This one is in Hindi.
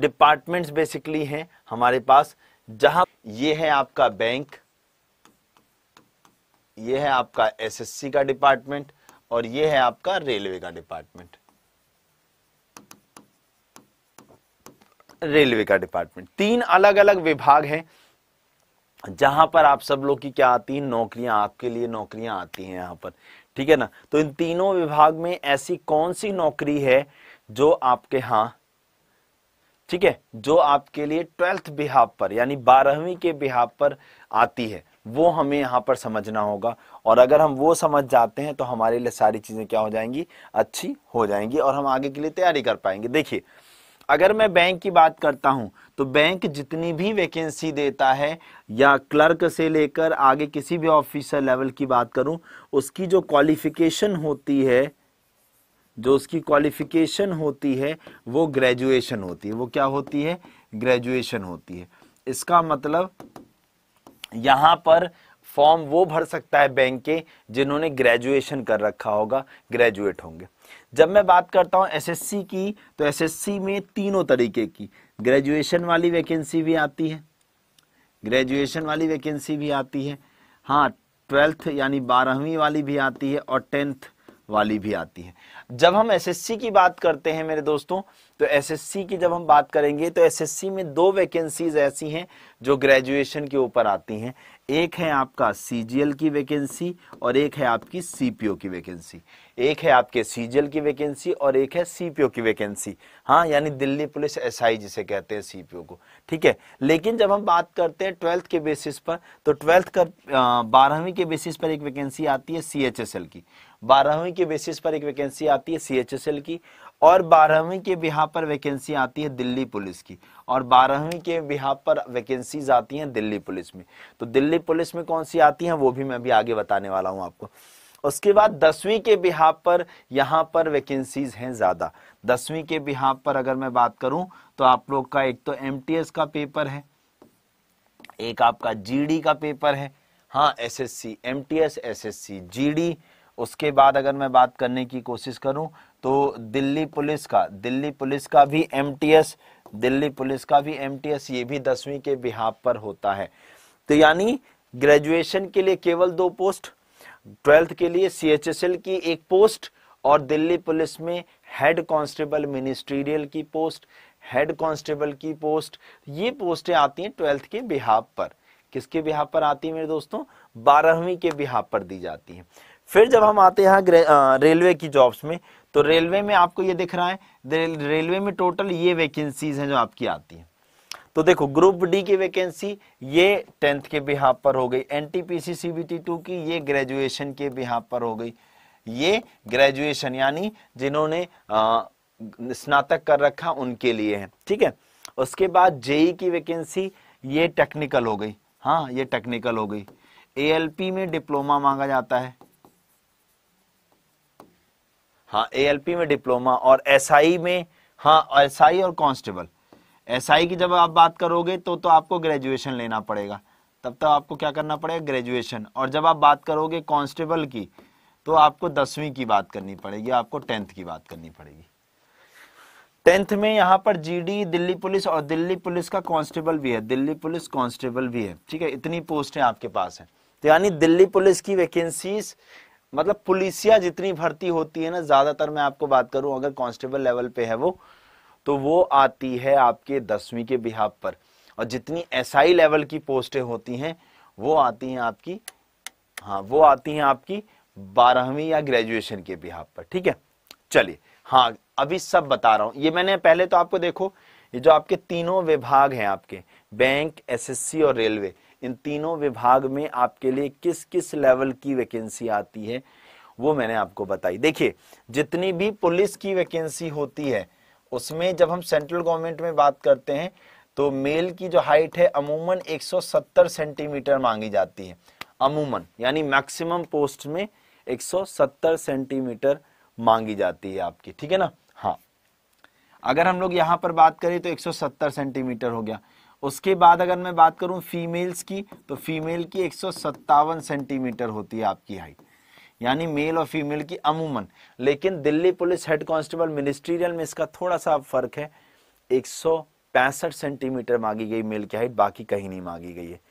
डिपार्टमेंट्स बेसिकली हैं हमारे पास जहां ये है आपका बैंक ये है आपका एसएससी का डिपार्टमेंट और ये है आपका रेलवे का डिपार्टमेंट रेलवे का डिपार्टमेंट तीन अलग अलग विभाग हैं जहां पर आप सब लोग की क्या आती है नौकरियां आपके लिए नौकरियां आती हैं यहां पर ठीक है ना तो इन तीनों विभाग में ऐसी कौन सी नौकरी है जो आपके यहां ठीक है जो आपके लिए ट्वेल्थ बिहाब पर यानी बारहवीं के बिहाब पर आती है वो हमें यहाँ पर समझना होगा और अगर हम वो समझ जाते हैं तो हमारे लिए सारी चीज़ें क्या हो जाएंगी अच्छी हो जाएंगी और हम आगे के लिए तैयारी कर पाएंगे देखिए अगर मैं बैंक की बात करता हूं तो बैंक जितनी भी वैकेंसी देता है या क्लर्क से लेकर आगे किसी भी ऑफिसर लेवल की बात करूं उसकी जो क्वालिफिकेशन होती है जो उसकी क्वालिफिकेशन होती है वो ग्रेजुएशन होती है वो क्या होती है ग्रेजुएशन होती है इसका मतलब यहाँ पर फॉर्म वो भर सकता है बैंक के जिन्होंने ग्रेजुएशन कर रखा होगा ग्रेजुएट होंगे जब मैं बात करता हूँ एसएससी की तो एसएससी में तीनों तरीके की ग्रेजुएशन वाली वैकेंसी भी आती है ग्रेजुएशन वाली वैकेंसी भी आती है हाँ ट्वेल्थ यानी बारहवीं वाली भी आती है और टेंथ वाली भी आती है जब हम एसएससी की बात करते हैं मेरे दोस्तों तो एसएससी की जब हम बात करेंगे तो एसएससी में दो वैकेंसीज ऐसी हैं जो ग्रेजुएशन के ऊपर आती हैं एक है आपका सीजीएल की वैकेंसी और एक है आपकी सीपीओ की वैकेंसी एक है आपके सीजीएल की वैकेंसी और एक है सीपीओ की वैकेंसी हाँ यानी दिल्ली पुलिस एसआई जिसे कहते हैं सीपीओ को ठीक है लेकिन जब हम बात करते हैं ट्वेल्थ के बेसिस पर तो ट्वेल्थ का बारहवीं के बेसिस पर एक वैकेंसी आती है सीएचएसएल की बारहवीं के बेसिस पर एक वैकेंसी आती है सी की और बारहवीं के बिहार पर वैकेंसी आती है दिल्ली पुलिस की और बारहवीं के बिहार पर वैकेंसीज आती हैं दिल्ली पुलिस में तो दिल्ली पुलिस में कौन सी आती हैं वो भी मैं अभी आगे बताने वाला हूं आपको उसके बाद दसवीं के बिहार पर यहाँ पर वैकेंसीज हैं ज़्यादा दसवीं के बिहार पर अगर मैं बात करूं तो आप लोग का एक तो एम का पेपर है एक आपका जी का पेपर है हाँ S S C M T S S S C G D उसके बाद अगर मैं बात करने की कोशिश करूं तो दिल्ली पुलिस का दिल्ली पुलिस का भी एमटीएस दिल्ली पुलिस का भी एमटीएस ये भी दसवीं के बिहाब पर होता है तो यानी ग्रेजुएशन के लिए केवल दो पोस्ट ट्वेल्थ के लिए सीएचएसएल की एक पोस्ट और दिल्ली पुलिस में हेड कांस्टेबल मिनिस्ट्रियल की पोस्ट हेड कांस्टेबल की पोस्ट ये पोस्टें आती हैं ट्वेल्थ के बिहाब पर किसके बिहाब पर आती है मेरे दोस्तों बारहवीं के बिहाब पर दी जाती है फिर जब हम आते हैं रेलवे की जॉब्स में तो रेलवे में आपको ये दिख रहा है रेलवे में टोटल ये वैकेंसीज हैं जो आपकी आती हैं तो देखो ग्रुप डी की वैकेंसी ये टेंथ के बिहा पर हो गई N T P C C B T two की ये ग्रेजुएशन के बिहाब पर हो गई ये ग्रेजुएशन यानी जिन्होंने स्नातक कर रखा उनके लिए है ठीक है उसके बाद जेई e की वैकेंसी ये टेक्निकल हो गई हाँ ये टेक्निकल हो गई एएलपी में डिप्लोमा मांगा जाता है हाँ ए में डिप्लोमा और एसआई में हाँ आई और कांस्टेबल आई की जब आप बात करोगे तो तो आपको ग्रेजुएशन लेना पड़ेगा तब तक तो आपको क्या करना पड़ेगा ग्रेजुएशन और जब आप बात करोगे कांस्टेबल की तो आपको दसवीं की बात करनी पड़ेगी आपको टेंथ की बात करनी पड़ेगी टेंथ में यहाँ पर जीडी दिल्ली पुलिस और दिल्ली पुलिस का कांस्टेबल भी है दिल्ली पुलिस कांस्टेबल भी है ठीक है इतनी पोस्टें आपके पास है तो यानी दिल्ली पुलिस की वैकेंसीज मतलब पुलिसिया जितनी भर्ती होती है ना ज्यादातर मैं आपको बात करूं अगर कांस्टेबल लेवल पे है वो तो वो आती है आपके दसवीं के बिहाब पर और जितनी एसआई लेवल की पोस्टें होती हैं वो आती हैं आपकी हाँ वो आती हैं आपकी बारहवीं या ग्रेजुएशन के बिहाब पर ठीक है चलिए हाँ अभी सब बता रहा हूं ये मैंने पहले तो आपको देखो ये जो आपके तीनों विभाग हैं आपके बैंक एसएससी और रेलवे इन तीनों विभाग में आपके लिए किस किस लेवल की वैकेंसी आती है वो मैंने आपको बताई देखिए जितनी भी पुलिस की वैकेंसी होती है उसमें जब हम सेंट्रल गवर्नमेंट में बात करते हैं तो मेल की जो हाइट है अमूमन 170 सेंटीमीटर मांगी जाती है अमूमन यानी मैक्सिमम पोस्ट में 170 सेंटीमीटर मांगी जाती है आपकी ठीक है ना अगर हम लोग यहाँ पर बात करें तो 170 सेंटीमीटर हो गया उसके बाद अगर मैं बात करूँ फीमेल्स की तो फीमेल की एक सेंटीमीटर होती है आपकी हाइट यानी मेल और फीमेल की अमूमन लेकिन Delhi police head constable ministerial में इसका थोड़ा सा फर्क है एक सेंटीमीटर मांगी गई मेल की हाइट बाकी कहीं नहीं मांगी गई है